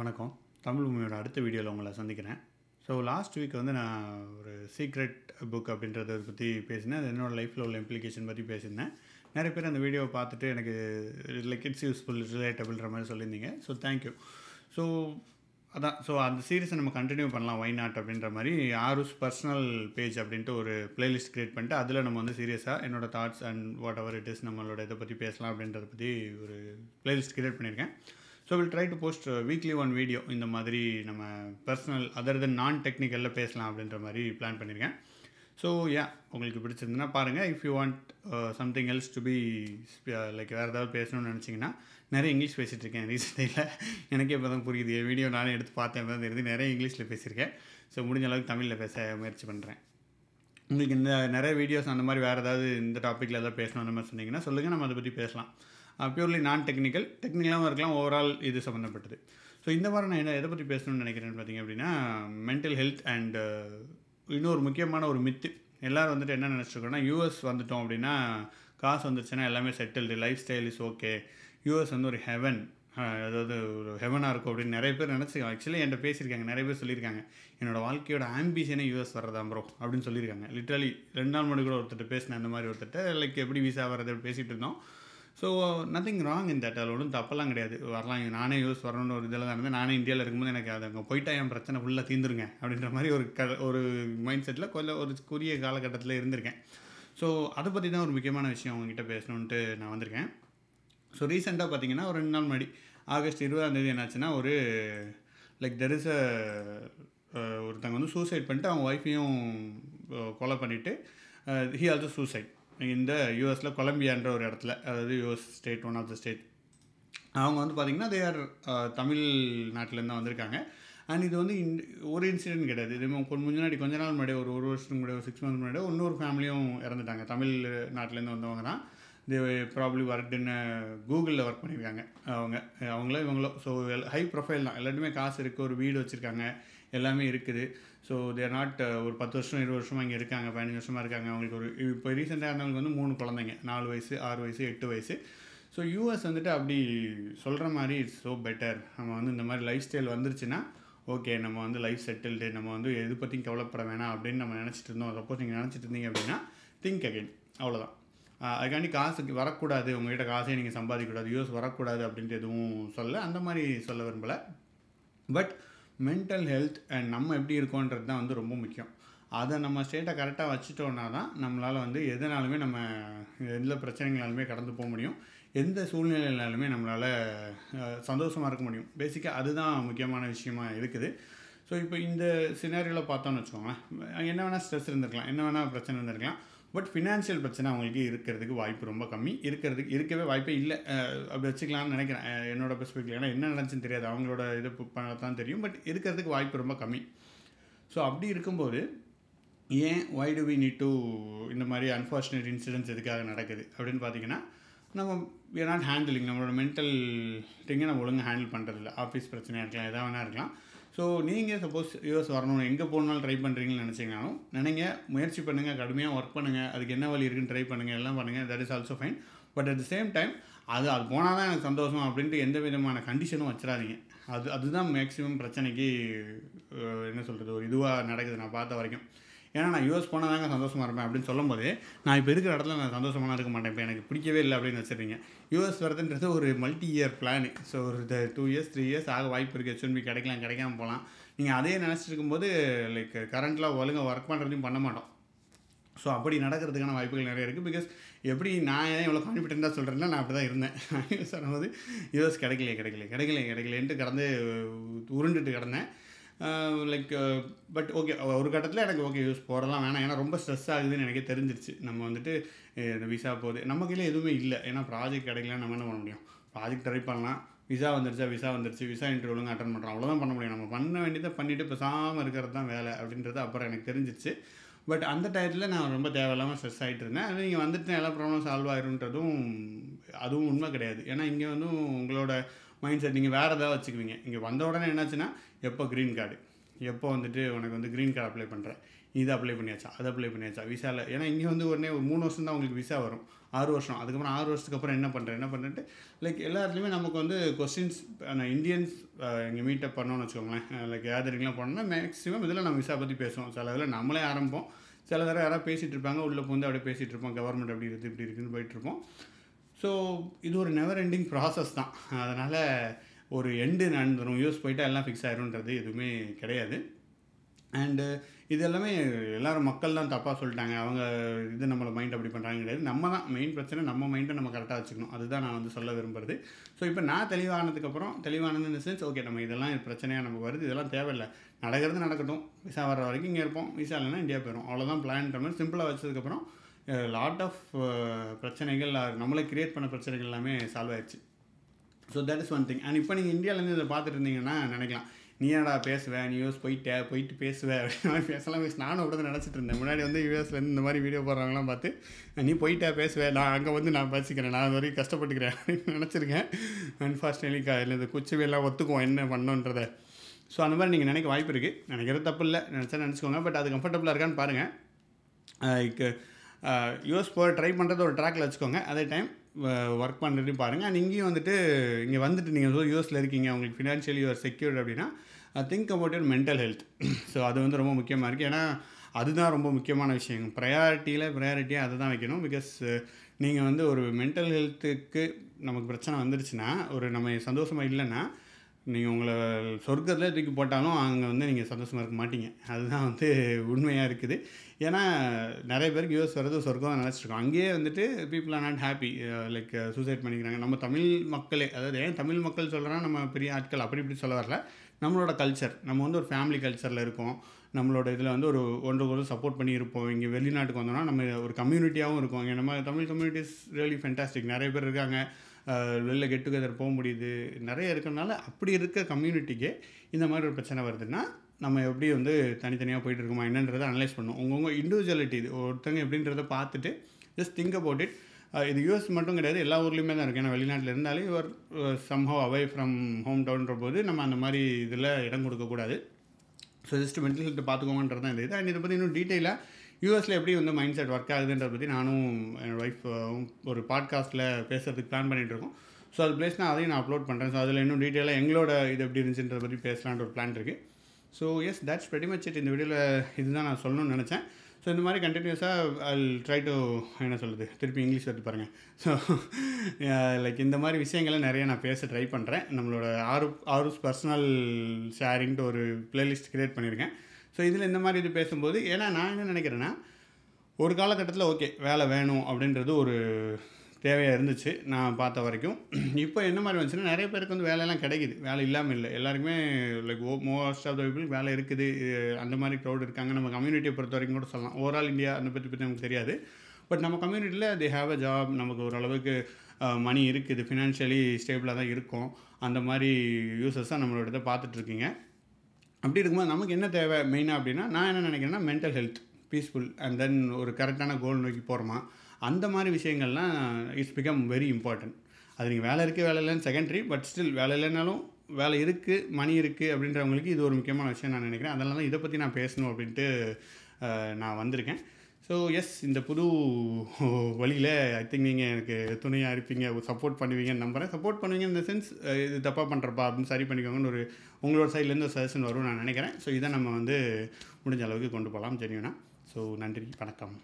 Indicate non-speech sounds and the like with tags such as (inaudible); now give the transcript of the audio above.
வணக்கம் தமிழ் பூமியோட அடுத்த வீடியோவில் உங்களை சந்திக்கிறேன் ஸோ லாஸ்ட் வீக் வந்து நான் ஒரு சீக்ரெட் புக் அப்படின்றத பற்றி பேசினேன் அது என்னோடய லைஃப்பில் உள்ள இம்ப்ளிகேஷன் பற்றி பேசியிருந்தேன் நிறைய பேர் அந்த வீடியோவை பார்த்துட்டு எனக்கு லைக் கிட்ஸ் யூஸ்ஃபுல் ரிலேட்டபிள்ன்ற மாதிரி சொல்லியிருந்தீங்க ஸோ தேங்க்யூ ஸோ அதான் ஸோ அந்த சீரீஸை நம்ம கண்டினியூ பண்ணலாம் ஒய் நாட் அப்படின்ற மாதிரி ஆர்ஸ் பர்சனல் பேஜ் அப்படின்ட்டு ஒரு பிளேலிஸ்ட் க்ரியேட் பண்ணிட்டு அதில் நம்ம வந்து சீரியஸாக என்னோட thoughts and whatever it is நம்மளோட இதை பற்றி பேசலாம் அப்படின்றத பற்றி ஒரு பிளேலிஸ்ட் க்ரியேட் பண்ணியிருக்கேன் so will try to post weekly one video இந்த மாதிரி நம்ம பர்சனல் அதர் தென் நான் டெக்னிக்கலில் பேசலாம் அப்படின்ற மாதிரி பிளான் பண்ணியிருக்கேன் ஸோ ஏன் உங்களுக்கு பிடிச்சிருந்துன்னா பாருங்கள் if you want something uh, else to be like uh, வேறு ஏதாவது பேசணும்னு நினச்சிங்கன்னா நிறைய இங்கிலீஷ் பேசிகிட்டு இருக்கேன் ரீசெண்டில் எனக்கே இப்போ தான் புரியுது வீடியோ நானே எடுத்து பார்த்தேன் தான் தெரியுது நிறைய இங்கிலீஷில் பேசியிருக்கேன் ஸோ முடிஞ்ச அளவுக்கு தமிழில் பேச முயற்சி பண்ணுறேன் உங்களுக்கு இந்த நிறைய வீடியோஸ் அந்த மாதிரி வேறு ஏதாவது இந்த டாப்பிக்கில் ஏதாவது பேசணும் அந்த மாதிரி சொன்னிங்கன்னா சொல்லுங்கள் நம்ம அதை பற்றி பேசலாம் பியூர்லி நான் டெக்னிக்கல் டெக்னிக்கலாகவும் இருக்கலாம் ஓவரால் இது சம்மந்தப்பட்டது ஸோ இந்த வாரம் நான் என்ன எதை பற்றி பேசணும்னு நினைக்கிறேன்னு பார்த்தீங்க அப்படின்னா மென்டல் ஹெல்த் அண்ட் இன்னொரு முக்கியமான ஒரு மித்து எல்லோரும் வந்துட்டு என்ன நினச்சிருக்கோன்னா யூஎஸ் வந்துட்டோம் அப்படின்னா காசு வந்துருச்சுன்னா எல்லாமே settled lifestyle is okay US வந்து ஒரு ஹெவன் அதாவது ஒரு ஹெவனாக இருக்கும் அப்படின்னு நிறைய பேர் நினச்சி ஆக்சுவலி என்கிட்ட பேசியிருக்காங்க நிறைய பேர் சொல்லியிருக்காங்க என்னோடய வாழ்க்கையோட ஆம்பிஷனே யூஎஸ் வர்றதா ப்ரோ அப்படின்னு சொல்லியிருக்காங்க லிட்ரலி ரெண்டு நாள் முன்னாடி கூட ஒருத்தர் பேசினேன் அந்த மாதிரி ஒருத்தர் லைக் எப்படி விசா வர்றது பேசிகிட்டு இருந்தோம் so nothing wrong in that அதில் ஒன்றும் தப்பெல்லாம் கிடையாது வரலாம் நானே யூஸ் வரணும்னு ஒரு இதில் தான் இருந்தேன் நானே இந்தியாவில் இருக்கும்போது எனக்கு அது அங்கே போயிட்டா என் பிரச்சனை ஃபுல்லாக தீர்ந்துருங்க அப்படின்ற மாதிரி ஒரு க ஒரு மைண்ட் செட்டில் கொஞ்சம் ஒரு குறிய காலகட்டத்தில் இருந்திருக்கேன் ஸோ அதை பற்றி தான் ஒரு முக்கியமான விஷயம் அவங்ககிட்ட பேசணுன்ட்டு நான் வந்திருக்கேன் ஸோ ரீசெண்டாக பார்த்தீங்கன்னா ஒரு ரெண்டு நாள் முன்னாடி ஆகஸ்ட் தேதி என்னாச்சுன்னா ஒரு லைக் தெர் இஸ் அ ஒருத்தங்க வந்து சூசைட் பண்ணிட்டு அவங்க ஒய்ஃபையும் கொலை பண்ணிவிட்டு ஹி ஆல்சோ சூசைட் இந்த யூஎஸில் கொலம்பியான்ற ஒரு இடத்துல அதாவது US state one of the state அவங்க வந்து பார்த்திங்கன்னா தே ஆர் தமிழ் நாட்டிலேருந்து வந்திருக்காங்க அண்ட் இது வந்து இன் ஒரு இன்சிடென்ட் கிடையாது இது கொஞ்சம் முன்னாடி கொஞ்ச நாள் முன்னாடி ஒரு ஒரு வருஷத்துக்கு முன்னாடி ஒரு சிக்ஸ் மந்த் முன்னாடி ஒரு ஃபேமிலியும் இறந்துட்டாங்க தமிழ் நாட்டிலேருந்து வந்தவங்க தான் தே ப்ராப்ளி வர்டுன்னு கூகுளில் ஒர்க் பண்ணியிருக்காங்க அவங்க அவங்கள இவங்களோ ஸோ ஹை ப்ரொஃபைல் தான் எல்லாருமே காசு இருக்குது ஒரு வீடு வச்சுருக்காங்க எல்லாமே இருக்குது ஸோ தேர் நாட் ஒரு பத்து வருஷம் இருபது வருஷமாக இங்கே இருக்காங்க பதினஞ்சு வருஷமாக இருக்காங்க அவங்களுக்கு ஒரு இப்போ ரீசெண்டாக இருந்தவங்களுக்கு வந்து மூணு குழந்தைங்க நாலு வயசு ஆறு வயசு எட்டு வயசு ஸோ யூஎஸ் வந்துட்டு அப்படி சொல்கிற மாதிரி இட்ஸ் ஸோ பெட்டர் நம்ம வந்து இந்த மாதிரி லைஃப் ஸ்டைல் வந்துருச்சுன்னா ஓகே நம்ம வந்து லைஃப் செட்டில்டு நம்ம வந்து எது பற்றியும் கவலைப்பட வேணாம் அப்படின்னு நம்ம நினச்சிட்டு இருந்தோம் சப்போஸ் நீங்கள் நினச்சிட்டு இருந்தீங்க அப்படின்னா திங்க் அகெயின் அவ்வளோதான் அதுக்காண்டி காசுக்கு வரக்கூடாது உங்கள்கிட்ட காசே நீங்கள் சம்பாதிக்கக்கூடாது யூஎஸ் வரக்கூடாது அப்படின்ட்டு எதுவும் சொல்ல அந்த மாதிரி சொல்ல விரும்பலை பட் மென்டல் ஹெல்த் அண்ட் நம்ம எப்படி இருக்கோன்றது தான் வந்து ரொம்ப முக்கியம் அதை நம்ம ஸ்டேட்டை கரெக்டாக வச்சுட்டோன்னா தான் நம்மளால் வந்து எதனாலுமே நம்ம எந்த பிரச்சனைகளாலுமே கடந்து போக முடியும் எந்த சூழ்நிலைனாலுமே நம்மளால் சந்தோஷமாக இருக்க முடியும் பேசிக்காக அதுதான் முக்கியமான விஷயமா இருக்குது ஸோ இப்போ இந்த சினாரியில் பார்த்தோன்னு வச்சுக்கோங்களேன் என்ன வேணால் ஸ்ட்ரெஸ் இருந்திருக்கலாம் என்ன வேணால் பிரச்சனை இருந்திருக்கலாம் பட் ஃபினான்ஷியல் பிரச்சனை அவங்களுக்கு இருக்கிறதுக்கு வாய்ப்பு ரொம்ப கம்மி இருக்கிறதுக்கு இருக்கவே வாய்ப்பே இல்லை அப்படி வச்சுக்கலாம்னு நினைக்கிறேன் என்னோட பெர்ஸ்பெக்டிவ் ஏன்னா என்ன நினச்சின்னு தெரியாது அவங்களோட இது தான் தெரியும் பட் இருக்கிறதுக்கு வாய்ப்பு ரொம்ப கம்மி ஸோ அப்படி இருக்கும்போது ஏன் why do we need to இந்த மாதிரி அன்ஃபார்ச்சுனேட் இன்சிடென்ட்ஸ் எதுக்காக நடக்குது அப்படின்னு பார்த்தீங்கன்னா நம்ம ஏன்னா ஹேண்டிலிங் நம்மளோட மென்டல் திங்கை நம்ம ஒழுங்காக ஹேண்டில் பண்ணுறதில்ல ஆஃபீஸ் பிரச்சனையாக இருக்கலாம் எதாவது வேணா இருக்கலாம் ஸோ நீங்கள் சப்போஸ் யூஎஸ் வரணும் எங்கே போகணுனாலும் ட்ரை பண்ணுறீங்கன்னு நினச்சிங்கனாலும் நினைங்க முயற்சி பண்ணுங்கள் கடுமையாக ஒர்க் பண்ணுங்கள் அதுக்கு என்ன வழி இருக்குன்னு ட்ரை பண்ணுங்கள் எல்லாம் பண்ணுங்கள் that is also fine but at the same time அது அது போனால் தான் எனக்கு சந்தோஷம் அப்படின்ட்டு எந்த விதமான கண்டிஷனும் வச்சிடாதீங்க அது அதுதான் மேக்ஸிமம் பிரச்சனைக்கு என்ன சொல்கிறது ஒரு இதுவாக நடக்குது நான் பார்த்த வரைக்கும் ஏன்னா நான் யூஸ் போனால் தாங்க சந்தோஷமாக இருப்பேன் அப்படின்னு சொல்லும்போது நான் இப்போ இருக்கிற இடத்துல நான் சந்தோஷமாக இருக்க மாட்டேன் இப்போ எனக்கு பிடிக்கவே இல்லை அப்படின்னு வச்சுருக்கீங்க யூஎஸ் வரதுன்றது ஒரு மல்டி இயர் பிளான் ஸோ ஒரு டூ இயர்ஸ் த்ரீ இயர்ஸ் ஆக வாய்ப்பு இருக்குது ஹெச்ஒன்பி கிடைக்கலாம் கிடைக்காம போகலாம் நீங்கள் அதே நினச்சிட்டு இருக்கும்போது லைக் கரண்ட்லாம் ஒழுங்காக ஒர்க் பண்ணுறதையும் பண்ண மாட்டோம் ஸோ அப்படி நடக்கிறதுக்கான வாய்ப்புகள் நிறைய இருக்குது பிகாஸ் எப்படி நான் ஏன் இவ்வளோ கான்ஃபிடென்ட்டாக சொல்கிறேன்னா நான் அப்படி தான் இருந்தேன் யூஎஸ் (laughs) வரும்போது யூஎஸ் கிடைக்கலையே கிடைக்கல கிடைக்கலையே கிடைக்கலன்ட்டு கடந்து உருண்டுட்டு கிடந்தேன் லைக் பட் ஓகே ஒரு கட்டத்தில் எனக்கு ஓகே யூஸ் போடலாம் வேணாம் ஏன்னா ரொம்ப ஸ்ட்ரெஸ் ஆகுதுன்னு எனக்கே தெரிஞ்சிருச்சு நம்ம வந்துட்டு விசா போகுது நம்ம கையில் எதுவுமே இல்லை ஏன்னா ப்ராஜெக்ட் கிடைக்கலாம் நம்ம என்ன பண்ண முடியும் ப்ராஜெக்ட் ட்ரை பண்ணலாம் விசா வந்துருச்சா விசா வந்துருச்சு விசா இன்டர்வியூ ஒழுங்காக அட்டன் பண்ணுறோம் அவ்வளோதான் பண்ண முடியும் நம்ம பண்ண வேண்டியதை பண்ணிவிட்டு பேசாமல் இருக்கிறது தான் வேலை அப்படின்றது அப்புறம் எனக்கு தெரிஞ்சிச்சு பட் அந்த டயத்தில் நான் ரொம்ப தேவையில்லாமல் ஸ்ட்ரெஸ் ஆகிட்டு இருந்தேன் அது நீங்கள் வந்துட்டு எல்லா ப்ராப்ளம் சால்வ் ஆயிருன்றதும் அதுவும் உண்மை கிடையாது ஏன்னா இங்கே வந்து உங்களோட மைண்ட் செட் நீங்கள் வேறு ஏதாவது வச்சுக்குவீங்க இங்கே வந்த உடனே என்னாச்சுன்னா எப்போ க்ரீன் கார்டு எப்போ வந்துட்டு உனக்கு வந்து க்ரீன் கார்டு அப்ளை பண்ணுறேன் இது அப்ளை பண்ணியாச்சா அதை அப்ளை பண்ணியாச்சா விசாவில் ஏன்னா இங்கே வந்து உடனே ஒரு மூணு வருஷம் தான் உங்களுக்கு விசா வரும் ஆறு வருஷம் அதுக்கப்புறம் ஆறு வருஷத்துக்கு அப்புறம் என்ன பண்ணுறேன் என்ன பண்ணிட்டு லைக் எல்லா இடத்துலையுமே நமக்கு வந்து கொஸ்டின்ஸ் நான் இந்தியன்ஸ் இங்கே மீட்டப் பண்ணோன்னு வச்சுக்கோங்களேன் லைக் கேதரிங்லாம் பண்ணோம்னா மேக்ஸிமம் இதில் நம்ம விசா பற்றி பேசுவோம் சில இதில் நம்மளே ஆரம்பிப்போம் சில தடவை யாராவது பேசிகிட்டு இருப்பாங்க உள்ளே போந்து அப்படியே பேசிகிட்டு இருப்போம் கவர்மெண்ட் அப்படி இருக்குது இப்படி இருக்குதுன்னு போயிட்டுருப்போம் ஸோ இது ஒரு நெவர் எண்டிங் ப்ராசஸ் தான் அதனால் ஒரு எண்டு நடந்துடும் யூஸ் போயிட்டால் எல்லாம் ஃபிக்ஸ் ஆயிரும்ன்றது எதுவுமே கிடையாது அண்டு இது எல்லாமே எல்லோரும் மக்கள் தான் தப்பாக சொல்லிட்டாங்க அவங்க இது நம்மளை மைண்ட் அப்படி பண்ணுறாங்க கிடையாது நம்ம தான் மெயின் பிரச்சனை நம்ம மைண்டை நம்ம கரெக்டாக வச்சுக்கணும் அதுதான் நான் வந்து சொல்ல விரும்புகிறது ஸோ இப்போ நான் தெளிவானதுக்கப்புறம் தெளிவானது இந்த சென்ஸ் ஓகே நம்ம இதெல்லாம் பிரச்சனையாக நமக்கு வருது இதெல்லாம் தேவையில்லை நடக்கிறது நடக்கட்டும் விசா வர வரைக்கும் இங்கே இருப்போம் விசா இல்லைன்னா இந்தியா போயிடும் அவ்வளோதான் பிளான்ற மாதிரி சிம்பிளாக வச்சதுக்கப்புறம் லாட் ஆஃப் பிரச்சனைகள் நம்மளே கிரியேட் பண்ண பிரச்சனைகள் எல்லாமே சால்வ் ஆயிடுச்சு so that is one thing and இப்போ நீங்கள் இந்தியாவிலேருந்து இதை பார்த்துட்டு இருந்தீங்கன்னா நினைக்கலாம் நீ என்னடா பேசுவேன் நீ யூஸ் போயிட்டே போயிட்டு பேசுவேன் அப்படின்னு மாதிரி பேசலாம் பேசி நானும் அப்படி தான் நினச்சிட்டு இருந்தேன் முன்னாடி வந்து யூஎஸ்லேருந்து இந்த மாதிரி வீடியோ போடுறவங்களாம் பார்த்து நீ போயிட்டே பேசுவேன் நான் அங்கே வந்து நான் பேசிக்கிறேன் நான் அது வரைக்கும் கஷ்டப்பட்டுக்கிறேன் அப்படின்னு நினச்சிருக்கேன் அன்ஃபார்ச்சுனேட்லி இல்லை இந்த குச்சவையெல்லாம் ஒத்துக்குவோம் என்ன பண்ணோன்றதை ஸோ அந்த மாதிரி நீங்கள் நினைக்க வாய்ப்பு இருக்குது நினைக்கிறது தப்பு இல்லை நினச்சா நினச்சிக்கோங்க பட் அது கம்ஃபர்டபுளாக இருக்கான்னு பாருங்கள் யூஎஸ் போக ட்ரை பண்ணுறது ஒரு ட்ராக்கில் வச்சுக்கோங்க அதே டைம் ஒர்க் பண்ணுறது பாருங்கள் அண்ட் இங்கேயும் வந்துட்டு இங்கே வந்துட்டு நீங்கள் யூஎஸில் இருக்கீங்க உங்களுக்கு ஃபினான்ஷியலி ஒரு செக்யூர்ட் அப்படின்னா think about your mental health so அது வந்து ரொம்ப முக்கியமாக இருக்குது ஏன்னா அதுதான் ரொம்ப முக்கியமான விஷயம் ப்ரையாரிட்டியில் ப்ரையாரிட்டியாக அதை தான் வைக்கணும் பிகாஸ் நீங்கள் வந்து ஒரு மென்டல் ஹெல்த்துக்கு நமக்கு பிரச்சனை வந்துருச்சுன்னா ஒரு நம்ம சந்தோஷமாக இல்லைன்னா நீங்கள் உங்களை சொர்க்கத்தில் தூக்கி போட்டாலும் அங்கே வந்து நீங்கள் சந்தோஷமாக இருக்க மாட்டீங்க அதுதான் வந்து உண்மையாக இருக்குது ஏன்னா நிறைய பேருக்கு யூஎஸ் வர்றது சொர்க்கம் நினச்சிருக்கோம் அங்கேயே வந்துட்டு people are not happy like suicide பண்ணிக்கிறாங்க நம்ம தமிழ் மக்களே அதாவது ஏன் தமிழ் மக்கள் சொல்கிறோன்னா நம்ம பெரிய ஆட்கள் அப்படி இப்படி சொல்ல வரல நம்மளோட கல்ச்சர் நம்ம வந்து ஒரு ஃபேமிலி கல்ச்சரில் இருக்கோம் நம்மளோட இதில் வந்து ஒரு ஒன்று ஒரு சப்போர்ட் பண்ணியிருப்போம் இங்கே வெளிநாட்டுக்கு வந்தோம்னா நம்ம ஒரு கம்யூனிட்டியாகவும் இருக்கும் இங்கே நம்ம தமிழ் கம்யூனிட்டிஸ் ரியலி ஃபென்டாஸ்டிக் நிறைய பேர் இருக்காங்க வெளில கெட் டுகெதர் போக முடியுது நிறைய இருக்கிறனால அப்படி இருக்க கம்யூனிட்டிக்கே இந்த மாதிரி ஒரு பிரச்சனை வருதுன்னா நம்ம எப்படி வந்து தனித்தனியாக போயிட்டுருக்கோமா இருக்குமா என்னன்றதை அனலைஸ் பண்ணும் உங்கவுங்க இண்டிவிஜுவலிட்டி இது ஒருத்தங்க எப்படின்றத பார்த்துட்டு ஜஸ்ட் திங்க் அபவுட் இட் இது யூஎஸ் மட்டும் கிடையாது எல்லா ஊர்லேயுமே தான் இருக்குது ஏன்னா வெளிநாட்டில் இருந்தாலே your somehow away from home டவுன்ற போது நம்ம அந்த மாதிரி இதில் இடம் கொடுக்கக்கூடாது ஸோ ஜஸ்ட் மென்டல் ஹெல்த் பார்த்துக்கோங்கன்றது தான் இது அண்ட் இதை பற்றி இன்னும் டீட்டெயிலாக யூஎஸில் எப்படி வந்து மைண்ட் செட் ஒர்க் ஆகுதுன்றத பற்றி நானும் என்னோடய ஒய்ஃப் ஒரு பாட்காஸ்ட்டில் பேசுகிறதுக்கு பிளான் பண்ணிகிட்டு இருக்கோம் ஸோ அது பிளேஸ் நான் அதையும் நான் அப்லோட் பண்ணுறேன் ஸோ அதில் இன்னும் டீட்டெயிலாக எங்களோட இது எப்படி இருந்துச்சுன்ற பற்றி பேசலான்ற ஒரு பிளான் இருக்குது so yes that's very much it இந்த வீடியோவில் இதுதான் நான் சொல்லணும்னு நினச்சேன் ஸோ இந்த மாதிரி கண்டினியூஸாக அல் ட்ரை டு என்ன சொல்லுது திருப்பி இங்கிலீஷ் எடுத்து பாருங்கள் ஸோ லைக் இந்த மாதிரி விஷயங்களை நிறைய நான் பேச ட்ரை பண்ணுறேன் நம்மளோட ஆறு ஆறு பர்சனல் ஷேரிங்ட்டு ஒரு பிளேலிஸ்ட் க்ரியேட் பண்ணியிருக்கேன் ஸோ இதில் இந்த மாதிரி இது பேசும்போது ஏன்னா நான் என்ன நினைக்கிறேன்னா ஒரு காலகட்டத்தில் ஓகே வேலை வேணும் அப்படின்றது ஒரு தேவையாக இருந்துச்சு நான் பார்த்த வரைக்கும் இப்போ என்ன மாதிரி வந்துச்சுன்னா நிறைய பேருக்கு வந்து வேலையெல்லாம் கிடைக்கிது வேலை இல்லாமல் இல்லை எல்லாருக்குமே like oh most of the people வேலை இருக்குது அந்த மாதிரி க்ரௌட் இருக்காங்க நம்ம கம்யூனிட்டியை பொறுத்த வரைக்கும் கூட சொல்லலாம் ஓவரால் இந்தியா அந்த பற்றி பற்றி நமக்கு தெரியாது பட் நம்ம கம்யூனிட்டியில் தி ஹாவ் அ ஜாப் நமக்கு ஓரளவுக்கு மணி இருக்குது ஃபினான்ஷியலி ஸ்டேபிளாக தான் இருக்கும் அந்த மாதிரி யூசஸ் தான் நம்மளோட இதை பார்த்துட்ருக்கீங்க அப்படி இருக்கும்போது நமக்கு என்ன தேவை மெயினாக அப்படின்னா நான் என்ன நினைக்கிறேன்னா mental health peaceful and then ஒரு கரெக்டான கோல் நோக்கி போகிறோமா அந்த மாதிரி விஷயங்கள்லாம் இட்ஸ் பிகம் வெரி இம்பார்ட்டன்ட் அது நீங்கள் வேலை இருக்குது வேலை இல்லைன்னு செகண்டரி பட் ஸ்டில் வேலை இல்லைனாலும் வேலை இருக்குது மணி இருக்குது அப்படின்றவங்களுக்கு இது ஒரு முக்கியமான விஷயம் நான் நினைக்கிறேன் அதனால தான் இதை பற்றி நான் பேசணும் அப்படின்ட்டு நான் வந்திருக்கேன் ஸோ எஸ் இந்த புது வழியில் ஐ திங்க் நீங்கள் எனக்கு துணையாக இருப்பீங்க சப்போர்ட் பண்ணுவீங்கன்னு நம்புகிறேன் சப்போர்ட் பண்ணுவீங்க இந்த சென்ஸ் இது தப்பாக பண்ணுறப்பா அப்படின்னு சரி பண்ணிக்கோங்கன்னு ஒரு உங்களோட சைட்லேருந்து ஒரு சஜஷன் வரும்னு நான் நினைக்கிறேன் ஸோ இதை நம்ம வந்து முடிஞ்ச அளவுக்கு கொண்டு போகலாம் ஜெனியூனா ஸோ நன்றி வணக்கம்